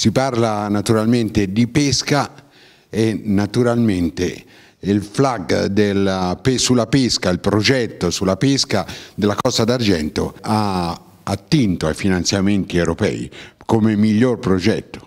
Si parla naturalmente di pesca e naturalmente il flag del, sulla pesca, il progetto sulla pesca della Costa d'Argento ha attinto ai finanziamenti europei come miglior progetto.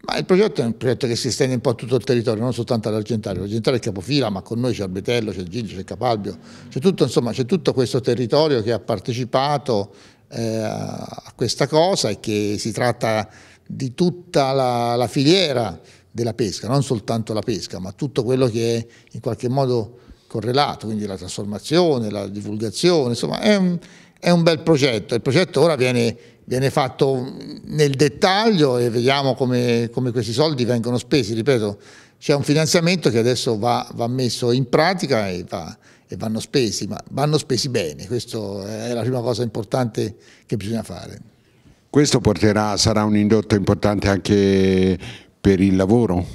Ma il progetto è un progetto che si estende un po' a tutto il territorio, non soltanto all'Argentario. L'Argentario è capofila, ma con noi c'è Arbetello, c'è Gigli, c'è Capalbio, c'è tutto, tutto, questo territorio che ha partecipato eh, a questa cosa e che si tratta di tutta la, la filiera della pesca, non soltanto la pesca, ma tutto quello che è in qualche modo correlato, quindi la trasformazione, la divulgazione, insomma è un, è un bel progetto. Il progetto ora viene, viene fatto nel dettaglio e vediamo come, come, questi soldi vengono spesi. Ripeto, c'è un finanziamento che adesso va, va messo in pratica e, va, e, vanno spesi, ma vanno spesi bene. Questa è la prima cosa importante che bisogna fare. Questo porterà, sarà un indotto importante anche per il lavoro?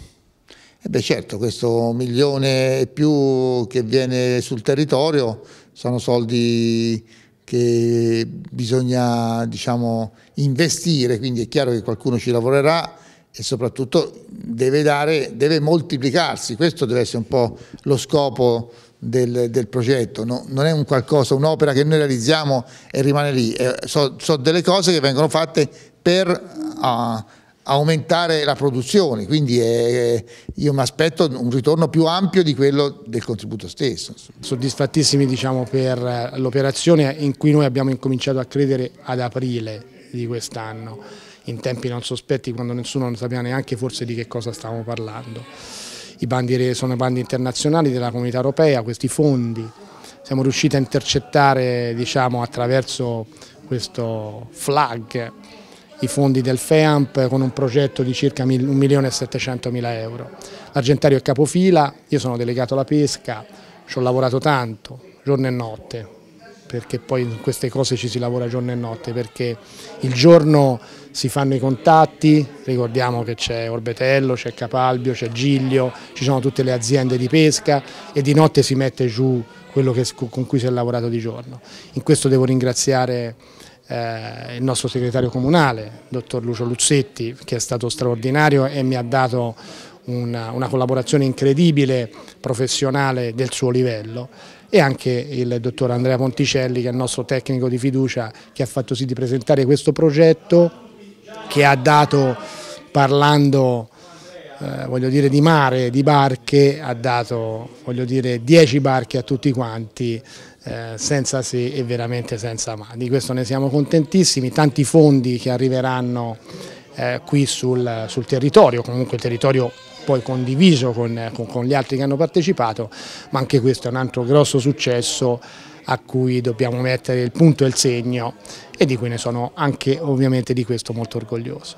Eh beh certo, questo milione e più che viene sul territorio sono soldi che bisogna diciamo, investire, quindi è chiaro che qualcuno ci lavorerà e soprattutto deve, dare, deve moltiplicarsi, questo deve essere un po' lo scopo del, del progetto, no, non è un qualcosa, un'opera che noi realizziamo e rimane lì, eh, sono so delle cose che vengono fatte per uh, aumentare la produzione, quindi eh, eh, io mi aspetto un ritorno più ampio di quello del contributo stesso. Soddisfattissimi diciamo, per eh, l'operazione in cui noi abbiamo incominciato a credere ad aprile di quest'anno, in tempi non sospetti quando nessuno non sapeva neanche forse di che cosa stavamo parlando i bandi, sono i bandi internazionali della comunità europea, questi fondi. Siamo riusciti a intercettare diciamo, attraverso questo flag i fondi del FEAMP con un progetto di circa 1.700.000 euro. L'Argentario è capofila, io sono delegato alla pesca, ci ho lavorato tanto, giorno e notte, perché poi in queste cose ci si lavora giorno e notte, perché il giorno si fanno i contatti, ricordiamo che c'è Orbetello, c'è Capalbio, c'è Giglio, ci sono tutte le aziende di pesca e di notte si mette giù quello che, con cui si è lavorato di giorno. In questo devo ringraziare eh, il nostro segretario comunale, dottor Lucio Luzzetti, che è stato straordinario e mi ha dato una, una collaborazione incredibile, professionale del suo livello e anche il dottor Andrea Ponticelli che è il nostro tecnico di fiducia che ha fatto sì di presentare questo progetto che ha dato, parlando eh, voglio dire, di mare, di barche, ha dato voglio dire, 10 barche a tutti quanti eh, senza sì e veramente senza ma. Di questo ne siamo contentissimi, tanti fondi che arriveranno eh, qui sul, sul territorio, comunque il territorio poi condiviso con, con, con gli altri che hanno partecipato, ma anche questo è un altro grosso successo a cui dobbiamo mettere il punto e il segno e di cui ne sono anche ovviamente di questo molto orgoglioso.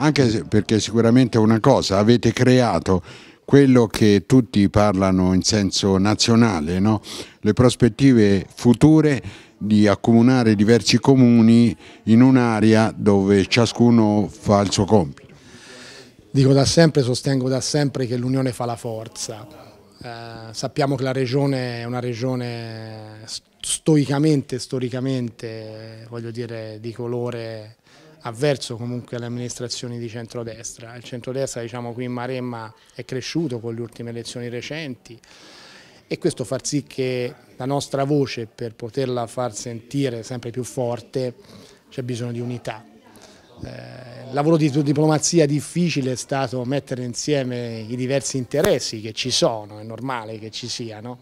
Anche perché sicuramente una cosa, avete creato quello che tutti parlano in senso nazionale, no? le prospettive future di accomunare diversi comuni in un'area dove ciascuno fa il suo compito dico da sempre, sostengo da sempre che l'unione fa la forza. Eh, sappiamo che la regione è una regione stoicamente, storicamente, voglio dire, di colore avverso comunque alle amministrazioni di centrodestra. Il centrodestra diciamo qui in Maremma è cresciuto con le ultime elezioni recenti e questo fa sì che la nostra voce per poterla far sentire sempre più forte c'è bisogno di unità il eh, lavoro di diplomazia difficile è stato mettere insieme i diversi interessi che ci sono, è normale che ci siano,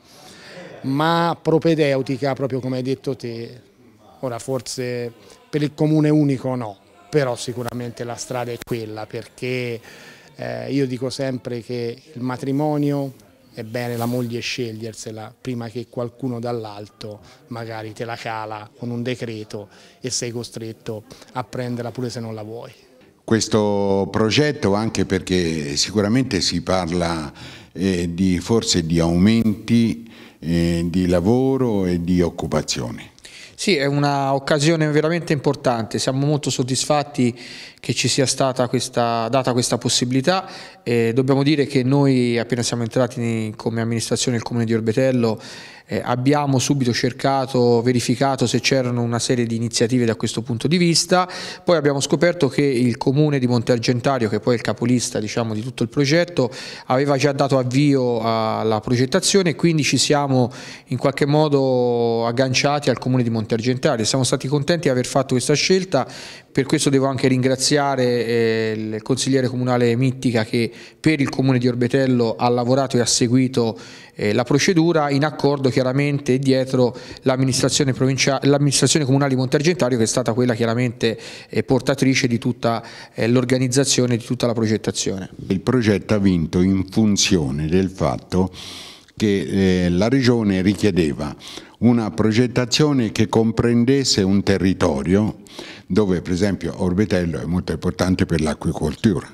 ma propedeutica, proprio come hai detto te, ora forse per il comune unico no, però sicuramente la strada è quella perché eh, io dico sempre che il matrimonio è bene la moglie scegliersela prima che qualcuno dall'alto magari te la cala con un decreto e sei costretto a prenderla pure se non la vuoi. Questo progetto anche perché sicuramente si parla eh, di, forse di aumenti eh, di lavoro e di occupazione. Sì, è un'occasione veramente importante, siamo molto soddisfatti che ci sia stata questa, data questa possibilità. Eh, dobbiamo dire che noi appena siamo entrati come amministrazione del Comune di Orbetello eh, abbiamo subito cercato, verificato se c'erano una serie di iniziative da questo punto di vista, poi abbiamo scoperto che il comune di Monte Argentario, che poi è il capolista diciamo, di tutto il progetto, aveva già dato avvio alla progettazione e quindi ci siamo in qualche modo agganciati al comune di Monte Argentario. Siamo stati contenti di aver fatto questa scelta per questo devo anche ringraziare eh, il consigliere comunale Mittica che per il comune di Orbetello ha lavorato e ha seguito eh, la procedura in accordo chiaramente dietro l'amministrazione comunale di Montargentario che è stata quella chiaramente eh, portatrice di tutta l'organizzazione e di tutta la progettazione. Il progetto ha vinto in funzione del fatto che eh, la regione richiedeva una progettazione che comprendesse un territorio dove per esempio Orbetello è molto importante per l'acquicoltura.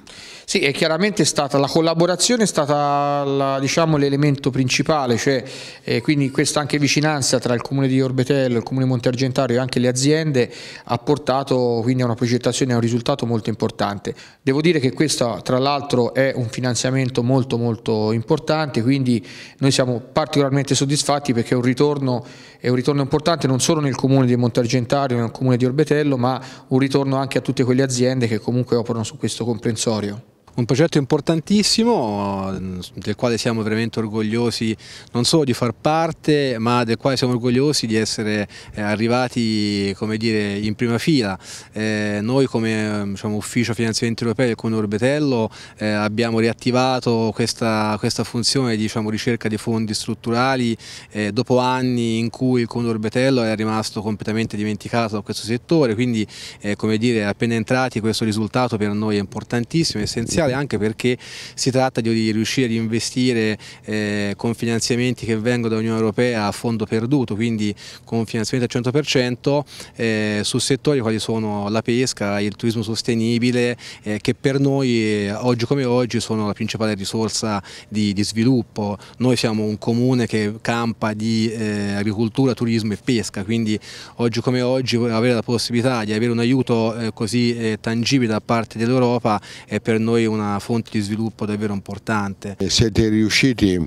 Sì, è chiaramente stata la collaborazione è stata diciamo, l'elemento principale, cioè, eh, quindi questa anche vicinanza tra il comune di Orbetello, il comune di Monte Argentario e anche le aziende ha portato quindi a una progettazione e a un risultato molto importante. Devo dire che questo tra l'altro è un finanziamento molto molto importante, quindi noi siamo particolarmente soddisfatti perché è un ritorno è un ritorno importante non solo nel comune di Montargentario, nel comune di Orbetello, ma un ritorno anche a tutte quelle aziende che comunque operano su questo comprensorio. Un progetto importantissimo del quale siamo veramente orgogliosi non solo di far parte ma del quale siamo orgogliosi di essere eh, arrivati dire, in prima fila. Eh, noi come diciamo, ufficio finanziamento europeo del Comune Orbetello eh, abbiamo riattivato questa, questa funzione di diciamo, ricerca di fondi strutturali eh, dopo anni in cui il Comune Orbetello era rimasto completamente dimenticato da questo settore, quindi eh, dire, appena entrati questo risultato per noi è importantissimo, è essenziale essenziale anche perché si tratta di riuscire ad investire eh, con finanziamenti che vengono dall'Unione Europea a fondo perduto, quindi con finanziamenti al 100% eh, su settori quali sono la pesca, il turismo sostenibile eh, che per noi eh, oggi come oggi sono la principale risorsa di, di sviluppo. Noi siamo un comune che campa di eh, agricoltura, turismo e pesca, quindi oggi come oggi avere la possibilità di avere un aiuto eh, così tangibile da parte dell'Europa è per noi un una fonte di sviluppo davvero importante. Siete riusciti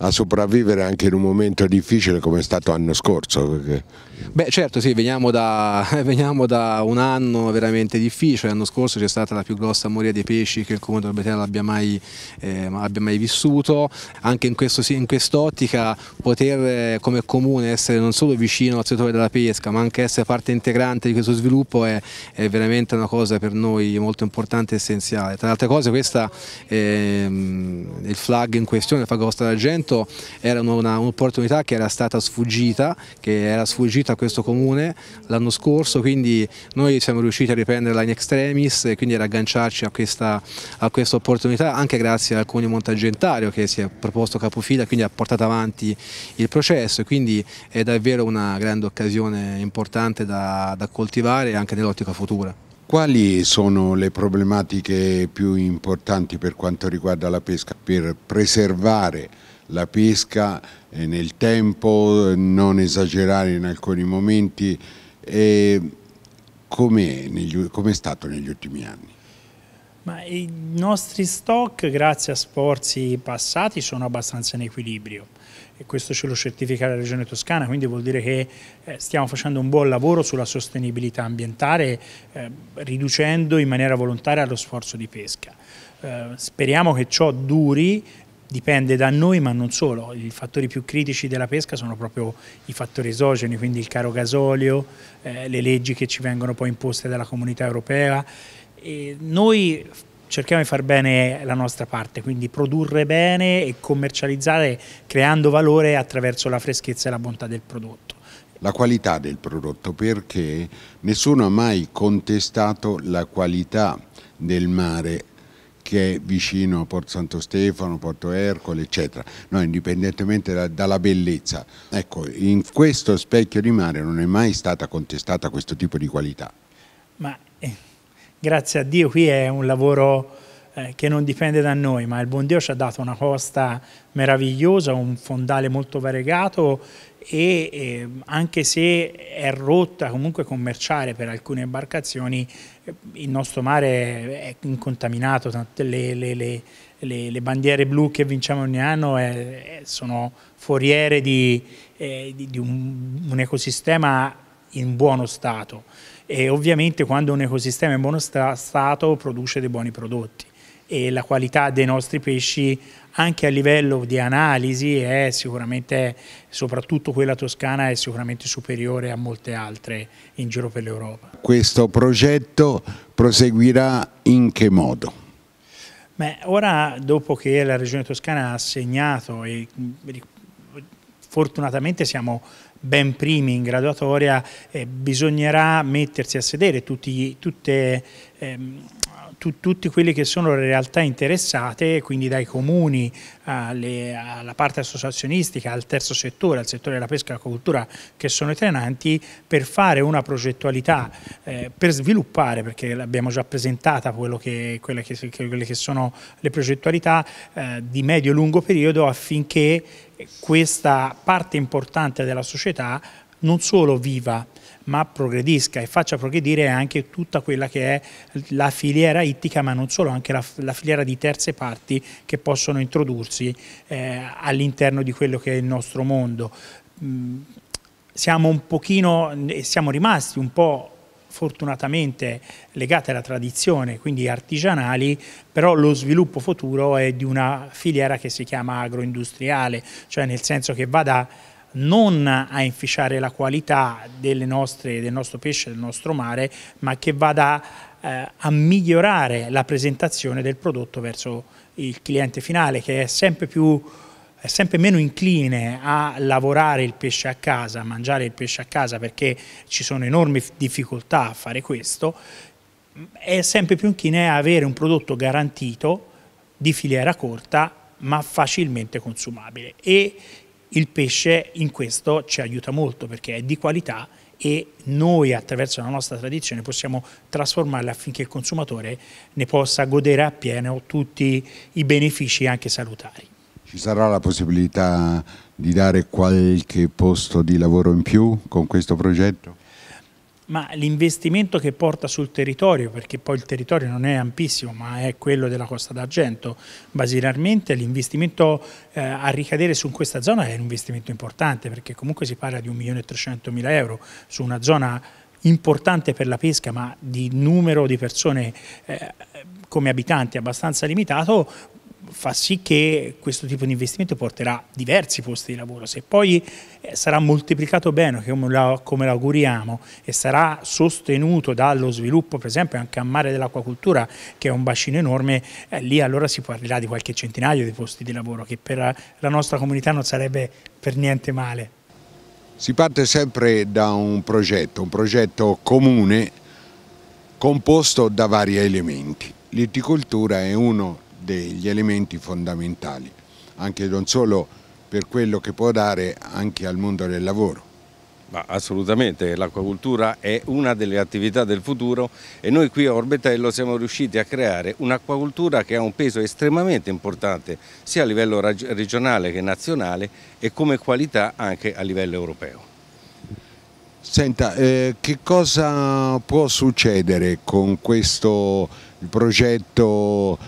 a sopravvivere anche in un momento difficile come è stato l'anno scorso, Beh certo sì, veniamo da, veniamo da, un anno veramente difficile, l'anno scorso c'è stata la più grossa moria dei pesci che il Comune del Betano abbia mai, eh, abbia mai vissuto, anche in quest'ottica quest poter eh, come Comune essere non solo vicino al settore della pesca ma anche essere parte integrante di questo sviluppo è, è veramente una cosa per noi molto importante e essenziale. Tra le altre cose questa, eh, il flag in questione, il flag Costa d'Argento, era un'opportunità un che era stata sfuggita, che era sfuggita vita a questo comune l'anno scorso, quindi noi siamo riusciti a riprenderla in extremis e quindi a ragganciarci a questa, a questa opportunità anche grazie al comune montagentario che si è proposto capofila, e quindi ha portato avanti il processo quindi è davvero una grande occasione importante da, da coltivare anche nell'ottica futura. Quali sono le problematiche più importanti per quanto riguarda la pesca per preservare la pesca eh, nel tempo, eh, non esagerare in alcuni momenti. Come com è stato negli ultimi anni? Ma I nostri stock, grazie a sforzi passati, sono abbastanza in equilibrio e questo ce lo certifica la Regione Toscana, quindi vuol dire che eh, stiamo facendo un buon lavoro sulla sostenibilità ambientale, eh, riducendo in maniera volontaria lo sforzo di pesca. Eh, speriamo che ciò duri dipende da noi ma non solo, i fattori più critici della pesca sono proprio i fattori esogeni, quindi il caro gasolio, eh, le leggi che ci vengono poi imposte dalla comunità europea. E noi cerchiamo di far bene la nostra parte, quindi produrre bene e commercializzare creando valore attraverso la freschezza e la bontà del prodotto la qualità del prodotto perché nessuno ha mai contestato la qualità del mare che è vicino a Porto Santo Stefano, Porto Ercole, eccetera, no, indipendentemente da, dalla bellezza. Ecco, in questo specchio di mare non è mai stata contestata questo tipo di qualità. Ma eh, grazie a Dio qui è un lavoro eh, che non dipende da noi, ma il buon Dio ci ha dato una costa meravigliosa, un fondale molto variegato e eh, anche se è rotta comunque commerciale per alcune imbarcazioni, eh, il nostro mare è incontaminato, le, le, le, le bandiere blu che vinciamo ogni anno è, eh, è, sono foriere di, eh, di, di un, un ecosistema in buono stato e ovviamente quando un ecosistema è in buono stato produce dei buoni prodotti e la qualità dei nostri pesci anche a livello di analisi è sicuramente, soprattutto quella toscana, è sicuramente superiore a molte altre in giro per l'Europa. Questo progetto proseguirà in che modo? Beh, ora, dopo che la Regione Toscana ha segnato, e fortunatamente siamo ben primi in graduatoria, eh, bisognerà mettersi a sedere tutti, tutte ehm, tu, tutti quelli che sono le realtà interessate, quindi dai comuni alle, alla parte associazionistica, al terzo settore, al settore della pesca e acquacoltura che sono i trenanti, per fare una progettualità, eh, per sviluppare, perché l'abbiamo già presentata che, quelle, che, quelle, che, sono le progettualità eh, di medio-lungo e periodo affinché questa parte importante della società non solo viva, ma progredisca e faccia progredire anche tutta quella che è la filiera ittica, ma non solo, anche la, la filiera di terze parti che possono introdursi eh, all'interno di quello che è il nostro mondo. Mm, siamo un pochino, siamo rimasti un po' fortunatamente legate alla tradizione, quindi artigianali, però lo sviluppo futuro è di una filiera che si chiama agroindustriale, cioè nel senso che vada non a inficiare la qualità nostre, del nostro pesce, del nostro mare, ma che vada eh, a migliorare la presentazione del prodotto verso il cliente finale che è sempre più è sempre meno incline a lavorare il pesce a casa, a mangiare il pesce a casa perché ci sono enormi difficoltà a fare questo, è sempre più incline a avere un prodotto garantito di filiera corta ma facilmente consumabile e il pesce in questo ci aiuta molto perché è di qualità e noi attraverso la nostra tradizione possiamo trasformarla affinché il consumatore ne possa godere appieno tutti i benefici anche salutari. Ci sarà la possibilità di dare qualche posto di lavoro in più con questo progetto? ma l'investimento che porta sul territorio, perché poi il territorio non è ampissimo, ma è quello della Costa d'Argento, basilarmente l'investimento eh, a ricadere su questa zona è un investimento importante, perché comunque si parla di 1.300.000 euro su una zona importante per la pesca ma di numero di persone eh, come abitanti abbastanza limitato fa sì che questo tipo di investimento porterà diversi posti di lavoro. Se poi eh, sarà moltiplicato bene, come lo auguriamo, e sarà sostenuto dallo sviluppo, per esempio, anche a mare dell'acquacultura, che è un bacino enorme, eh, lì allora si parlerà di qualche centinaio di posti di lavoro, che per la nostra comunità non sarebbe per niente male. Si parte sempre da un progetto, un progetto comune composto da vari elementi. L'iticoltura è uno degli elementi fondamentali, anche non solo per quello che può dare anche al mondo del lavoro. Ma assolutamente, l'acquacultura è una delle attività del futuro e noi qui a Orbetello siamo riusciti a creare un'acquacultura che ha un peso estremamente importante sia a livello regionale che nazionale e come qualità anche a livello europeo. Senta, eh, che cosa può succedere con questo progetto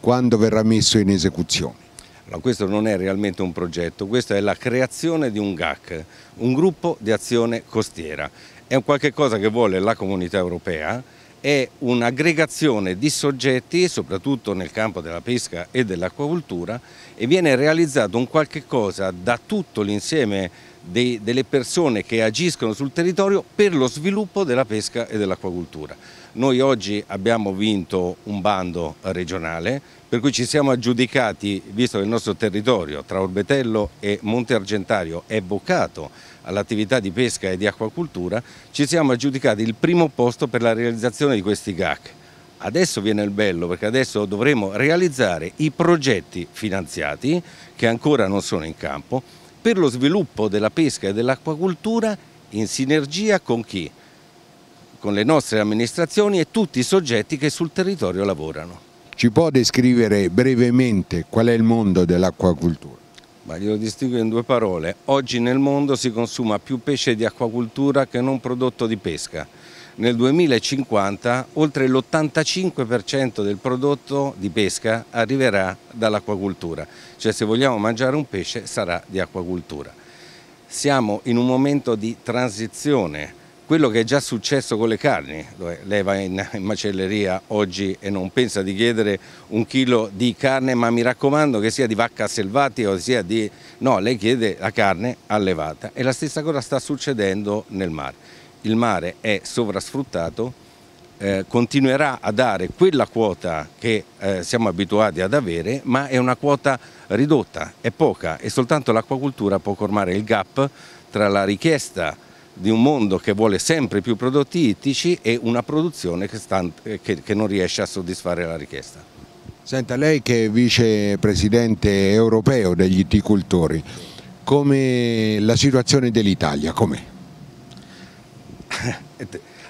quando verrà messo in esecuzione? Allora, questo non è realmente un progetto, questa è la creazione di un GAC, un gruppo di azione costiera. È un qualche cosa che vuole la comunità europea, è un'aggregazione di soggetti, soprattutto nel campo della pesca e dell'acquacultura, e viene realizzato un qualche cosa da tutto l'insieme dei, delle persone che agiscono sul territorio per lo sviluppo della pesca e dell'acquacultura. Noi oggi abbiamo vinto un bando regionale per cui ci siamo aggiudicati, visto che il nostro territorio tra Orbetello e Monte Argentario è boccato all'attività di pesca e di acquacultura, ci siamo aggiudicati il primo posto per la realizzazione di questi GAC. Adesso viene il bello perché adesso dovremo realizzare i progetti finanziati che ancora non sono in campo per lo sviluppo della pesca e dell'acquacultura in sinergia con chi? Con le nostre amministrazioni e tutti i soggetti che sul territorio lavorano. Ci può descrivere brevemente qual è il mondo dell'acquacultura? Ma glielo distingo in due parole. Oggi nel mondo si consuma più pesce di acquacultura che non prodotto di pesca nel 2050 oltre l'85% del prodotto di pesca arriverà dall'acquacultura, cioè se vogliamo mangiare un pesce sarà di acquacultura. Siamo in un momento di transizione, quello che è già successo con le carni, dove lei va in, macelleria oggi e non pensa di chiedere un chilo di carne, ma mi raccomando che sia di vacca selvatica o sia di... no, lei chiede la carne allevata e la stessa cosa sta succedendo nel mare il mare è sovrasfruttato, eh, continuerà a dare quella quota che eh, siamo abituati ad avere, ma è una quota ridotta, è poca e soltanto l'acquacultura può colmare il gap tra la richiesta di un mondo che vuole sempre più prodotti ittici e una produzione che, sta, eh, che, che non riesce a soddisfare la richiesta. Senta, lei che è vicepresidente europeo degli itticultori, come la situazione dell'Italia com'è?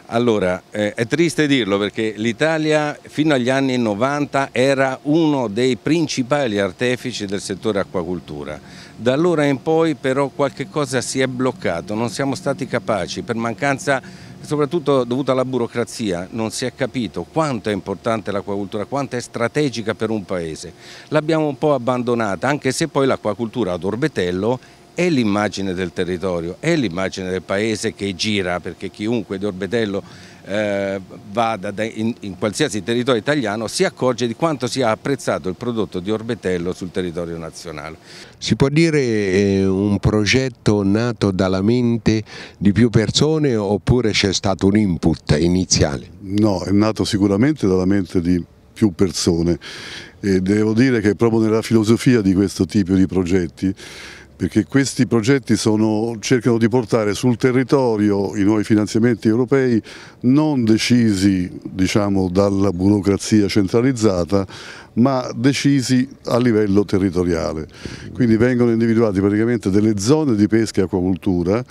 Allora, eh, è triste dirlo perché l'Italia fino agli anni 90 era uno dei principali artefici del settore acquacultura. Da allora in poi però qualche cosa si è bloccato, non siamo stati capaci per mancanza soprattutto dovuta alla burocrazia, non si è capito quanto è importante l'acquacultura, quanto è strategica per un paese. L'abbiamo un po' abbandonata, anche se poi l'acquacultura ad Orbetello è l'immagine del territorio, è l'immagine del paese che gira, perché chiunque di Orbetello eh, vada da, in, in, qualsiasi territorio italiano si accorge di quanto sia apprezzato il prodotto di Orbetello sul territorio nazionale. Si può dire eh, un progetto nato dalla mente di più persone oppure c'è stato un input iniziale? No, è nato sicuramente dalla mente di più persone e devo dire che proprio nella filosofia di questo tipo di progetti perché questi progetti sono, cercano di portare sul territorio i nuovi finanziamenti europei non decisi diciamo, dalla burocrazia centralizzata ma decisi a livello territoriale. Quindi vengono individuate praticamente delle zone di pesca e acquacultura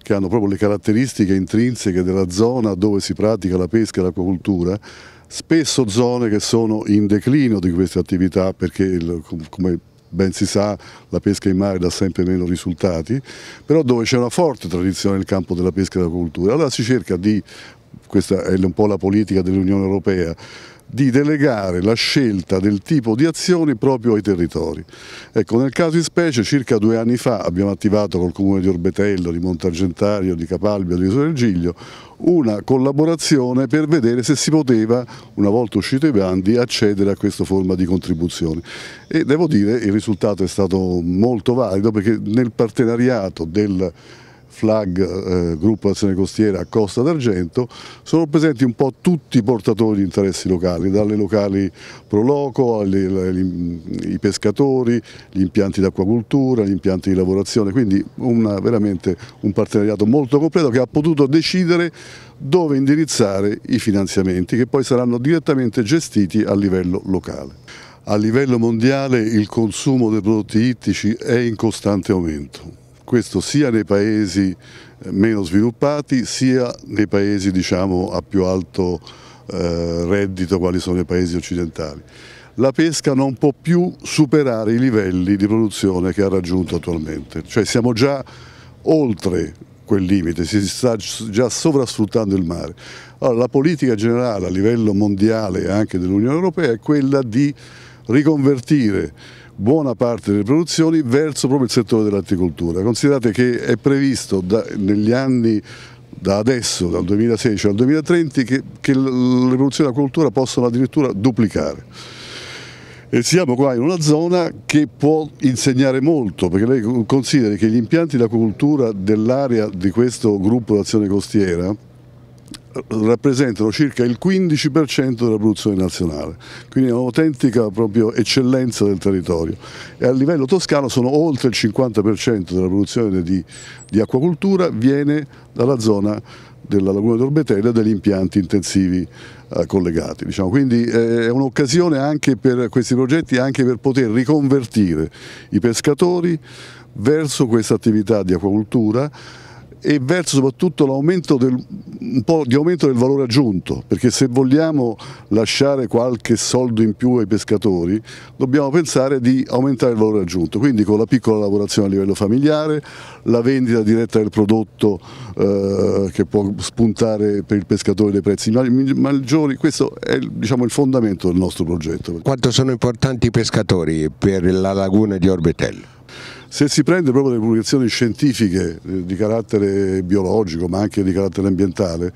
che hanno proprio le caratteristiche intrinseche della zona dove si pratica la pesca e l'acquacultura spesso zone che sono in declino di queste attività perché come ben si sa la pesca in mare dà sempre meno risultati, però dove c'è una forte tradizione nel campo della pesca e dell'agricoltura, allora si cerca di questa è un po' la politica dell'Unione Europea, di delegare la scelta del tipo di azioni proprio ai territori. Ecco, nel caso in specie circa due anni fa abbiamo attivato col comune di Orbetello, di Montargentario, di Capalbio, di Giglio una collaborazione per vedere se si poteva, una volta uscito i bandi, accedere a questa forma di contribuzione. E devo dire che il risultato è stato molto valido perché nel partenariato del FLAG, eh, Gruppo Azione Costiera, a Costa d'Argento, sono presenti un po' tutti i portatori di interessi locali, dalle locali proloco, i pescatori, gli impianti d'acquacultura, gli impianti di lavorazione, quindi una, veramente un partenariato molto completo che ha potuto decidere dove indirizzare i finanziamenti che poi saranno direttamente gestiti a livello locale. A livello mondiale il consumo dei prodotti ittici è in costante aumento, questo sia nei paesi eh, meno sviluppati sia nei paesi diciamo, a più alto eh, reddito quali sono i paesi occidentali. La pesca non può più superare i livelli di produzione che ha raggiunto attualmente, cioè siamo già oltre quel limite, si sta già sovrasfruttando il mare. Allora, la politica generale a livello mondiale e anche dell'Unione Europea è quella di riconvertire buona parte delle produzioni verso proprio il settore dell'articoltura. Considerate che è previsto da, negli anni da adesso, dal 2016 al 2030, che, che le produzioni dell'acquacoltura possono addirittura duplicare. E siamo qua in una zona che può insegnare molto, perché lei consideri che gli impianti di acquacultura dell'area di questo gruppo d'azione costiera rappresentano circa il 15% della produzione nazionale, quindi è un'autentica eccellenza del territorio e a livello toscano sono oltre il 50% della produzione di, di acquacultura viene dalla zona della laguna d'Orbetella e degli impianti intensivi eh, collegati. Diciamo. Quindi eh, è un'occasione anche per questi progetti anche per poter riconvertire i pescatori verso questa attività di acquacultura e verso soprattutto l'aumento del, un po' di aumento del valore aggiunto, perché se vogliamo lasciare qualche soldo in più ai pescatori dobbiamo pensare di aumentare il valore aggiunto, quindi con la piccola lavorazione a livello familiare, la vendita diretta del prodotto eh, che può spuntare per il pescatore dei prezzi maggiori, questo è diciamo, il fondamento del nostro progetto. Quanto sono importanti i pescatori per la laguna di Orbetello? Se si prende proprio le pubblicazioni scientifiche eh, di carattere biologico ma anche di carattere ambientale,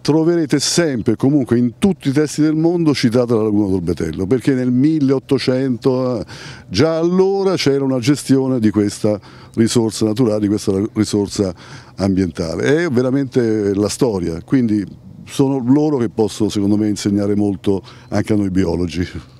troverete sempre comunque in tutti i testi del mondo citata la laguna del d'Orbetello perché nel 1800 eh, già allora c'era una gestione di questa risorsa naturale, di questa risorsa ambientale, è veramente la storia, quindi sono loro che possono secondo me insegnare molto anche a noi biologi.